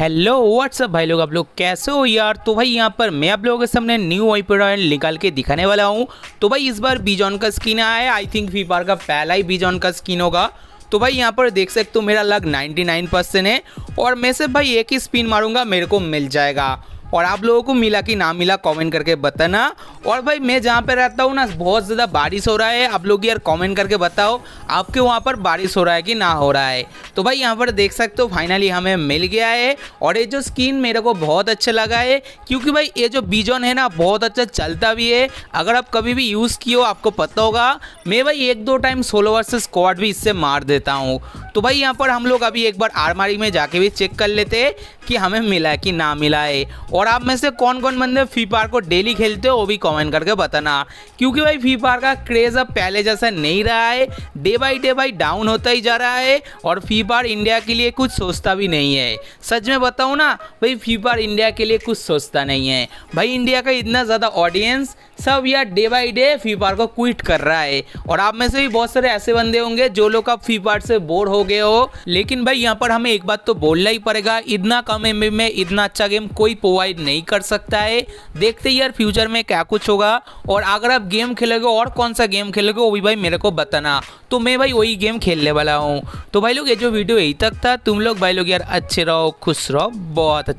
hello what's up भाई लोग आप लोग कैसे हो यार तो भाई यहाँ पर मैं आप लोगों के सामने न्यू ऑयल निकाल के दिखाने वाला हूँ तो भाई इस बार बीजॉन का स्किन आया है आई थिंक फीफार का पहला ही बीजॉन का स्किन होगा तो भाई यहाँ पर देख सकते हो मेरा लग 99 परसेंट है और मैं से भाई एक ही स्पिन मारूंगा मेरे को मिल जाएगा और आप लोगों को मिला कि ना मिला कमेंट करके बताना और भाई मैं जहाँ पे रहता हूँ ना बहुत ज़्यादा बारिश हो रहा है आप लोग यार कमेंट करके बताओ आपके वहाँ पर बारिश हो रहा है कि ना हो रहा है तो भाई यहाँ पर देख सकते हो फाइनली हमें मिल गया है और ये जो स्किन मेरे को बहुत अच्छा लगा है क्योंकि भाई ये जो बीजन है ना बहुत अच्छा चलता भी है अगर आप कभी भी यूज़ किए आपको पता होगा मैं भाई एक दो टाइम सोलो वर्स स्क्वाड भी इससे मार देता हूँ तो भाई यहाँ पर हम लोग अभी एक बार आरमारी में जाके भी चेक कर लेते हैं कि हमें मिला है कि ना मिला है और आप में से कौन कौन बंदे फ्री फायर को डेली खेलते हो वो भी कमेंट करके बताना क्योंकि भाई फ्री फायर का क्रेज अब पहले जैसा नहीं रहा है day by day by down होता ही जा रहा है और फ्री फायर इंडिया के लिए कुछ सोचता भी नहीं है सच में बताऊँ ना भाई फ्री फायर इंडिया के लिए कुछ सोचता नहीं है भाई इंडिया का इतना ज़्यादा ऑडियंस सब यार day by day Free Fire को क्विट कर रहा है और आप में से भी बहुत सारे ऐसे बंदे होंगे जो लोग अब फ्री फायर से बोर हो गए हो लेकिन भाई यहाँ पर हमें एक बात तो बोलना ही पड़ेगा इतना कम एम में इतना अच्छा गेम कोई प्रोवाइड क्वालिफाई नहीं कर सकता है देखते ही यार फ्यूचर में क्या कुछ होगा और अगर आप गेम खेलोगे और कौन सा गेम खेलोगे वो भी भाई मेरे को बताना तो मैं भाई वही गेम खेलने वाला हूँ तो भाई लोग ये जो वीडियो यही तक था तुम लोग भाई लोग यार अच्छे रहो खुश रहो बहुत